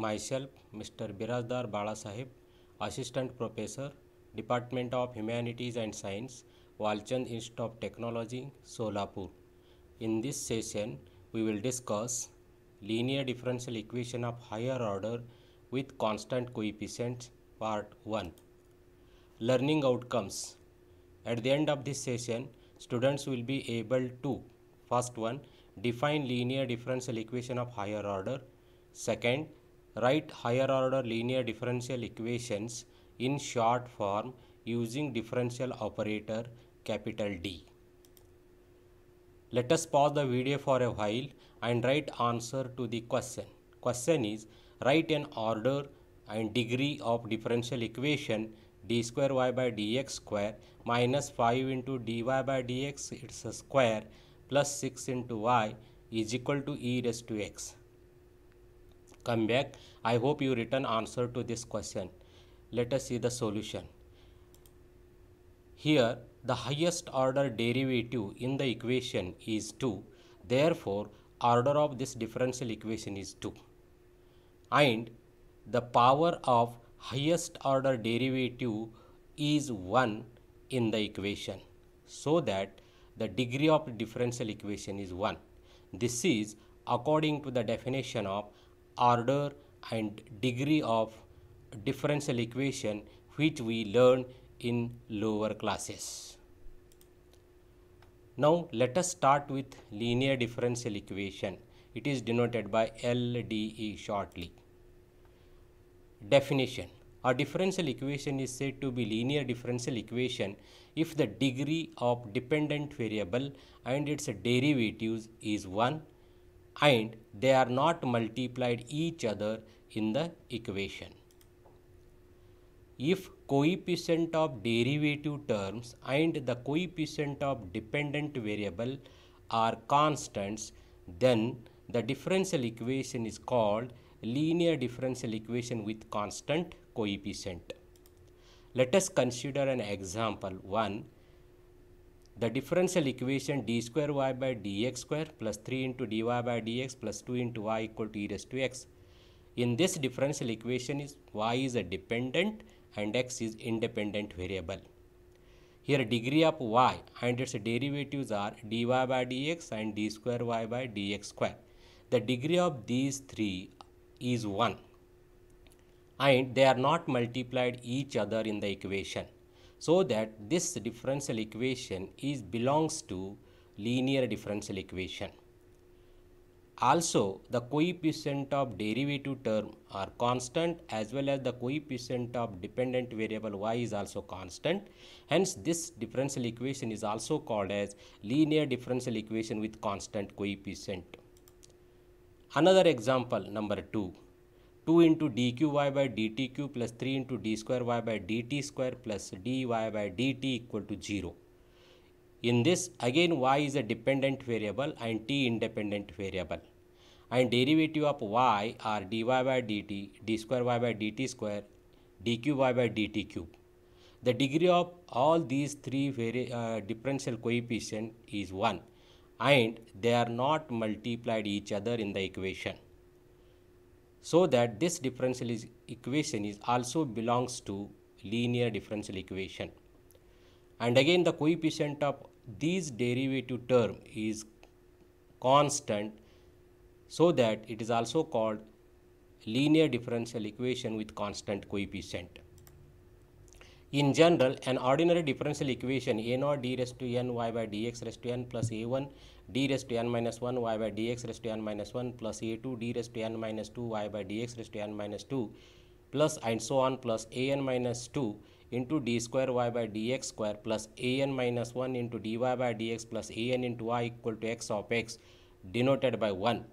myself, Mr. Birazdar Balasaheb, Assistant Professor, Department of Humanities and Science, Walchand Institute of Technology, Solapur. In this session, we will discuss linear differential equation of higher order with constant coefficients, part 1. Learning outcomes. At the end of this session, students will be able to, first one, define linear differential equation of higher order, second, Write higher order linear differential equations in short form using differential operator capital D. Let us pause the video for a while and write answer to the question. Question is write an order and degree of differential equation d square y by dx square minus 5 into dy by dx it's a square plus 6 into y is equal to e raised to x come back i hope you written answer to this question let us see the solution here the highest order derivative in the equation is 2 therefore order of this differential equation is 2 and the power of highest order derivative is 1 in the equation so that the degree of differential equation is 1 this is according to the definition of order and degree of differential equation which we learn in lower classes. Now let us start with linear differential equation. It is denoted by LDE shortly. Definition. A differential equation is said to be linear differential equation if the degree of dependent variable and its derivatives is 1 and they are not multiplied each other in the equation. If coefficient of derivative terms and the coefficient of dependent variable are constants, then the differential equation is called linear differential equation with constant coefficient. Let us consider an example 1 the differential equation d square y by dx square plus 3 into dy by dx plus 2 into y equal to e raised to x. In this differential equation is y is a dependent and x is independent variable. Here degree of y and its derivatives are dy by dx and d square y by dx square. The degree of these three is 1 and they are not multiplied each other in the equation so that this differential equation is belongs to linear differential equation. Also, the coefficient of derivative term are constant as well as the coefficient of dependent variable y is also constant. Hence, this differential equation is also called as linear differential equation with constant coefficient. Another example number 2. 2 into dqy by dtq plus 3 into d square y by dt square plus dy by dt equal to 0. In this again y is a dependent variable and t independent variable and derivative of y are dy by dt, d square y by dt square, dqy by dt cube. The degree of all these three vari uh, differential coefficient is 1 and they are not multiplied each other in the equation so that this differential is equation is also belongs to linear differential equation and again the coefficient of these derivative term is constant so that it is also called linear differential equation with constant coefficient In general, an ordinary differential equation a naught d raised to n y by dx raised to n plus a1 d raised to n minus 1 y by dx raised to n minus 1 plus a2 d raised to n minus 2 y by dx raised to n minus 2 plus and so on plus a n minus 2 into d square y by dx square plus a n minus 1 into dy by dx plus a n into y equal to x of x denoted by 1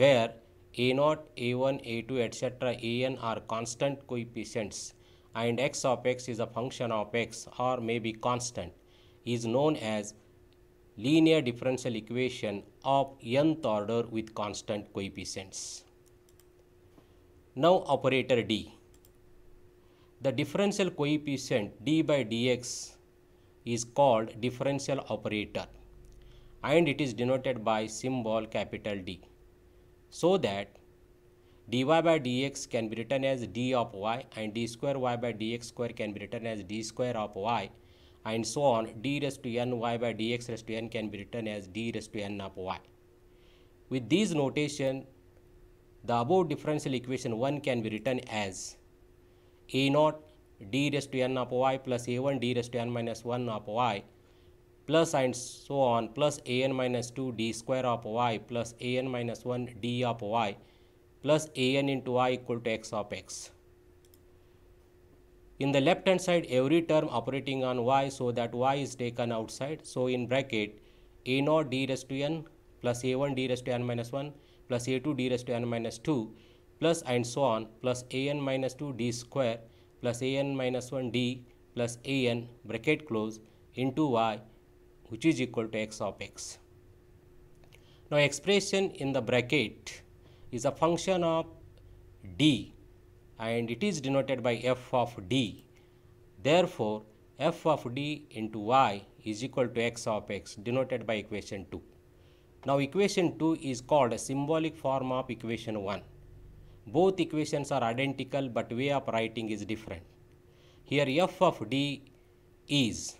where a naught a1 a2 etc a n are constant coefficients and x of x is a function of x or may be constant is known as linear differential equation of nth order with constant coefficients. Now operator d. The differential coefficient d by dx is called differential operator and it is denoted by symbol capital D so that dy by dx can be written as d of y and d square y by dx square can be written as d square of y and so on d raised to n y by dx raised to n can be written as d raised to n of y. With these notation the above differential equation 1 can be written as a naught d raised to n of y plus a1 d raised to n minus 1 of y plus and so on plus an minus 2 d square of y plus an minus 1 d of y plus a n into i equal to x of x. In the left hand side every term operating on y so that y is taken outside. So in bracket a 0 d raised to n plus a1 d raised to n minus 1 plus a2 d raised to n minus 2 plus and so on plus a n minus 2 d square plus a n minus 1 d plus a n bracket close into y which is equal to x of x. Now expression in the bracket is a function of d and it is denoted by f of d. Therefore, f of d into y is equal to x of x denoted by equation 2. Now, equation 2 is called a symbolic form of equation 1. Both equations are identical but way of writing is different. Here f of d is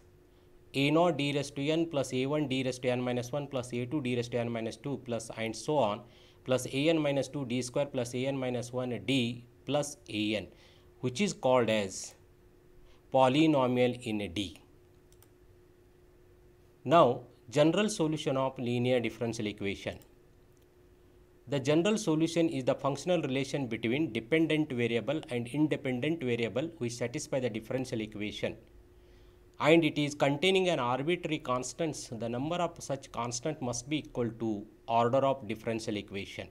a0 d raised to n plus a1 d raised to n minus 1 plus a2 d raised to n minus 2 plus and so on plus an minus 2 d square plus an minus 1 d plus an which is called as polynomial in D. Now general solution of linear differential equation. The general solution is the functional relation between dependent variable and independent variable which satisfy the differential equation and it is containing an arbitrary constants, the number of such constant must be equal to order of differential equation.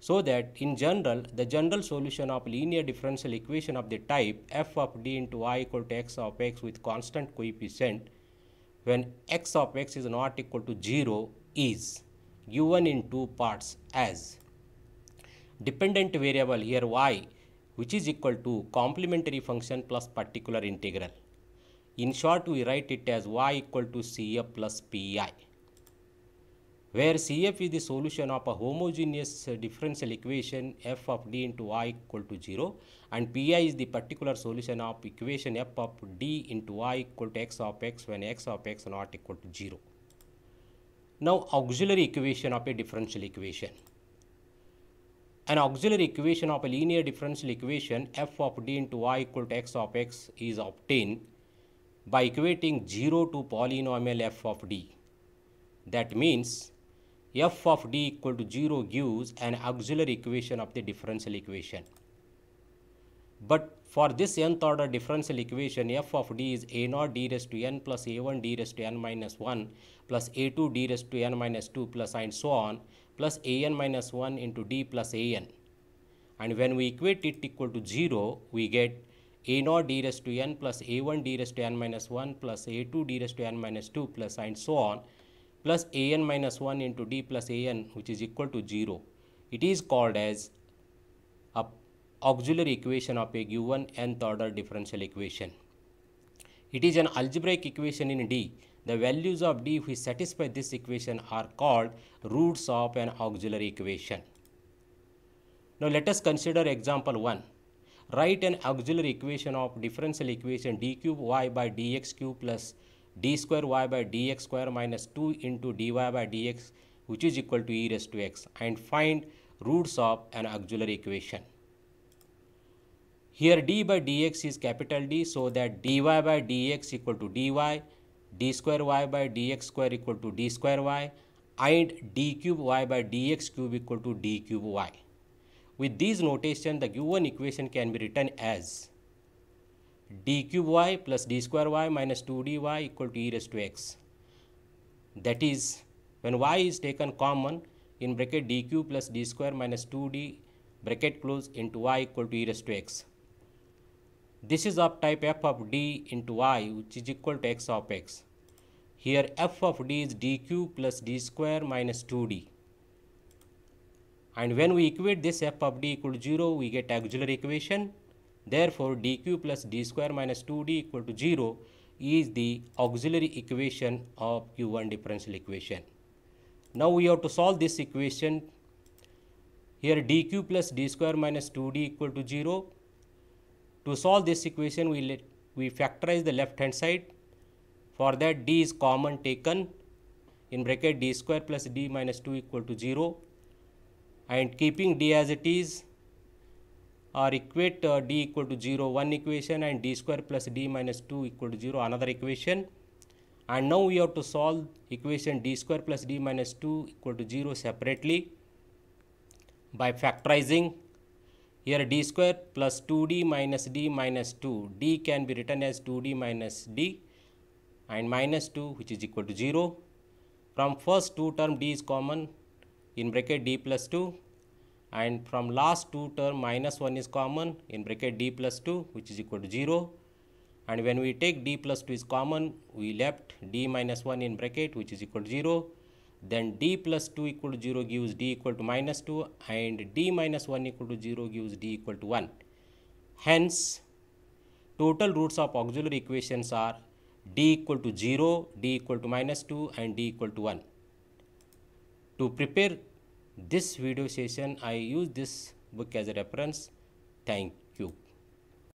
So that in general, the general solution of linear differential equation of the type f of d into y equal to x of x with constant coefficient when x of x is not equal to 0 is given in two parts as dependent variable here y which is equal to complementary function plus particular integral. In short, we write it as y equal to Cf plus Pi, where Cf is the solution of a homogeneous differential equation f of d into y equal to 0 and Pi is the particular solution of equation f of d into y equal to x of x when x of x not equal to 0. Now, auxiliary equation of a differential equation. An auxiliary equation of a linear differential equation f of d into y equal to x of x is obtained by equating 0 to polynomial f of d. That means f of d equal to 0 gives an auxiliary equation of the differential equation. But for this nth order differential equation f of d is a0 d raised to n plus a1 d raised to n minus 1 plus a2 d raised to n minus 2 plus and so on plus an minus 1 into d plus an. And when we equate it equal to 0, we get a0 d raised to n plus a1 d raised to n minus 1 plus a2 d raised to n minus 2 plus and so on plus an minus 1 into d plus an which is equal to 0. It is called as a auxiliary equation of a given nth order differential equation. It is an algebraic equation in D. The values of D which satisfy this equation are called roots of an auxiliary equation. Now let us consider example 1 write an auxiliary equation of differential equation d cube y by dx cube plus d square y by dx square minus 2 into dy by dx which is equal to e raised to x and find roots of an auxiliary equation. Here d by dx is capital D so that dy by dx equal to dy, d square y by dx square equal to d square y and d cube y by dx cube equal to d cube y. With these notation, the given equation can be written as d cube y plus d square y minus 2dy equal to e raised to x. That is, when y is taken common, in bracket d cube plus d square minus 2d bracket close into y equal to e raised to x. This is of type f of d into y which is equal to x of x. Here f of d is d cube plus d square minus 2d and when we equate this f of d equal to 0 we get auxiliary equation therefore dq plus d square minus 2d equal to 0 is the auxiliary equation of q1 differential equation now we have to solve this equation here dq plus d square minus 2d equal to 0 to solve this equation we let we factorize the left hand side for that d is common taken in bracket d square plus d minus 2 equal to 0 and keeping d as it is or equate uh, d equal to 0 one equation and d square plus d minus 2 equal to 0 another equation and now we have to solve equation d square plus d minus 2 equal to 0 separately by factorizing here d square plus 2d minus d minus 2 d can be written as 2d minus d and minus 2 which is equal to 0 from first two term d is common in bracket d plus 2 and from last two term minus 1 is common in bracket d plus 2 which is equal to 0 and when we take d plus 2 is common we left d minus 1 in bracket which is equal to 0 then d plus 2 equal to 0 gives d equal to minus 2 and d minus 1 equal to 0 gives d equal to 1 hence total roots of auxiliary equations are d equal to 0 d equal to minus 2 and d equal to 1 to prepare this video session I use this book as a reference. Thank